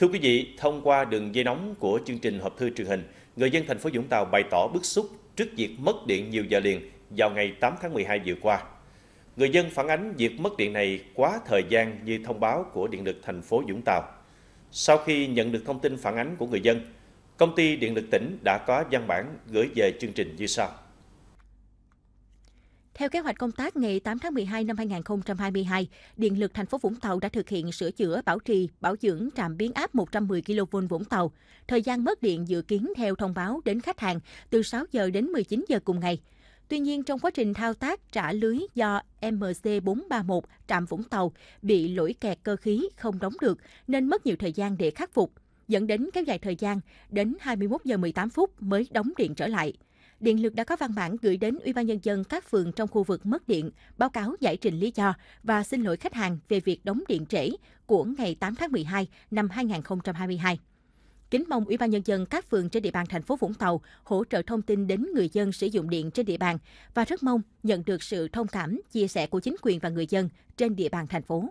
Thưa quý vị, thông qua đường dây nóng của chương trình hộp thư truyền hình, người dân thành phố Vũng Tàu bày tỏ bức xúc trước việc mất điện nhiều giờ liền vào ngày 8 tháng 12 vừa qua. Người dân phản ánh việc mất điện này quá thời gian như thông báo của Điện lực thành phố Vũng Tàu. Sau khi nhận được thông tin phản ánh của người dân, công ty Điện lực tỉnh đã có văn bản gửi về chương trình như sau. Theo kế hoạch công tác ngày 8 tháng 12 năm 2022, Điện lực thành phố Vũng Tàu đã thực hiện sửa chữa, bảo trì, bảo dưỡng trạm biến áp 110 kV Vũng Tàu. Thời gian mất điện dự kiến theo thông báo đến khách hàng từ 6 giờ đến 19 giờ cùng ngày. Tuy nhiên, trong quá trình thao tác trả lưới do MC431 trạm Vũng Tàu bị lỗi kẹt cơ khí không đóng được nên mất nhiều thời gian để khắc phục, dẫn đến kéo dài thời gian đến 21 giờ 18 phút mới đóng điện trở lại. Điện lực đã có văn bản gửi đến Ủy ban nhân dân các phường trong khu vực mất điện, báo cáo giải trình lý do và xin lỗi khách hàng về việc đóng điện trễ của ngày 8 tháng 12 năm 2022 kính mong Ủy ban nhân dân các phường trên địa bàn thành phố Vũng Tàu hỗ trợ thông tin đến người dân sử dụng điện trên địa bàn và rất mong nhận được sự thông cảm, chia sẻ của chính quyền và người dân trên địa bàn thành phố.